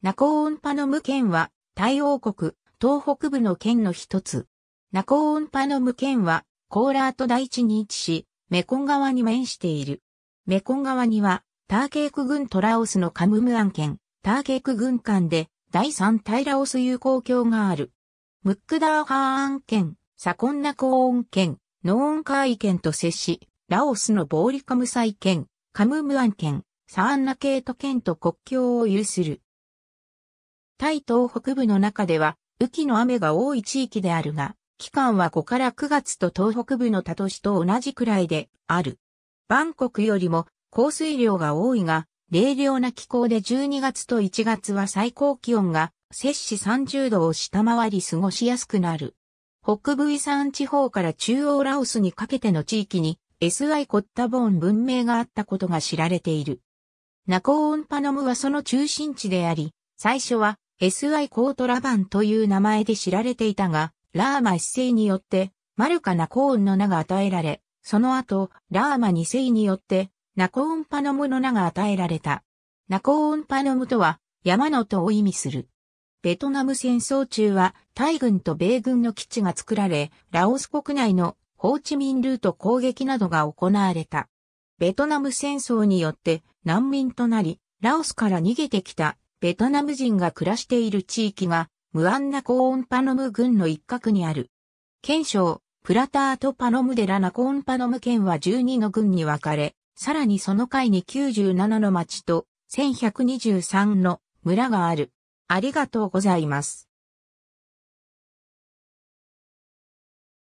ナコーンパノム県は、タイ王国、東北部の県の一つ。ナコーンパノム県は、コーラート大地に位置し、メコン川に面している。メコン川には、ターケーク軍トラオスのカムムアン県、ターケーク軍間で、第三タイラオス友好郷がある。ムックダーハーン県、サコンナコーン県、ノーンカーイ県と接し、ラオスのボーリカムサイ県、カムムアン県、サーンナケート県と国境を有する。タイ東北部の中では、雨季の雨が多い地域であるが、期間は5から9月と東北部の他都市と同じくらいである。バンコクよりも降水量が多いが、冷涼な気候で12月と1月は最高気温が摂氏30度を下回り過ごしやすくなる。北部遺産地方から中央ラオスにかけての地域に SI コッタボーン文明があったことが知られている。ナコーンパノムはその中心地であり、最初は SI コートラバンという名前で知られていたが、ラーマ1世によって、マルカナコーンの名が与えられ、その後、ラーマ2世によって、ナコーンパノムの名が与えられた。ナコーンパノムとは、山のとを意味する。ベトナム戦争中は、大軍と米軍の基地が作られ、ラオス国内のホーチミンルート攻撃などが行われた。ベトナム戦争によって難民となり、ラオスから逃げてきたベトナム人が暮らしている地域が、ムアンナコーンパノム郡の一角にある。県省、プラタートパノムデラナコーンパノム県は12の郡に分かれ、さらにその階に97の町と1123の村がある。ありがとうございます。